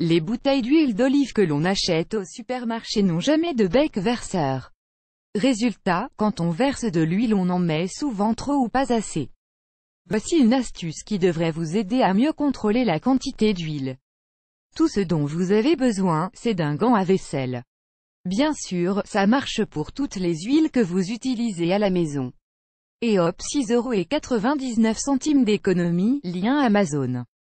Les bouteilles d'huile d'olive que l'on achète au supermarché n'ont jamais de bec verseur. Résultat, quand on verse de l'huile on en met souvent trop ou pas assez. Voici une astuce qui devrait vous aider à mieux contrôler la quantité d'huile. Tout ce dont vous avez besoin, c'est d'un gant à vaisselle. Bien sûr, ça marche pour toutes les huiles que vous utilisez à la maison. Et hop 6,99€ d'économie, lien Amazon.